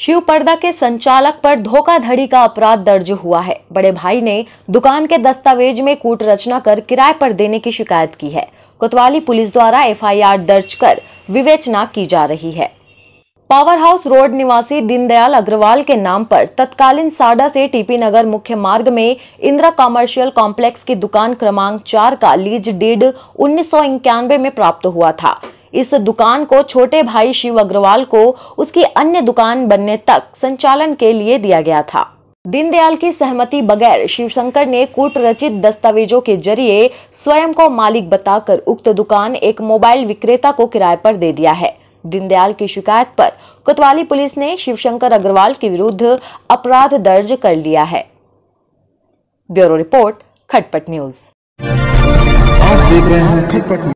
शिव पर्दा के संचालक पर धोखाधड़ी का अपराध दर्ज हुआ है बड़े भाई ने दुकान के दस्तावेज में कूट रचना कर किराए पर देने की शिकायत की है कोतवाली पुलिस द्वारा एफआईआर दर्ज कर विवेचना की जा रही है पावर हाउस रोड निवासी दीनदयाल अग्रवाल के नाम पर तत्कालीन साडा से टीपी नगर मुख्य मार्ग में इंदिरा कॉमर्शियल कॉम्प्लेक्स की दुकान क्रमांक चार का लीज डेड उन्नीस में प्राप्त हुआ था इस दुकान को छोटे भाई शिव अग्रवाल को उसकी अन्य दुकान बनने तक संचालन के लिए दिया गया था दीनदयाल की सहमति बगैर शिवशंकर ने कूट रचित दस्तावेजों के जरिए स्वयं को मालिक बताकर उक्त दुकान एक मोबाइल विक्रेता को किराए पर दे दिया है दीनदयाल की शिकायत पर कोतवाली पुलिस ने शिवशंकर अग्रवाल के विरुद्ध अपराध दर्ज कर लिया है ब्यूरो रिपोर्ट खटपट न्यूज आप देख रहे हैं खटपट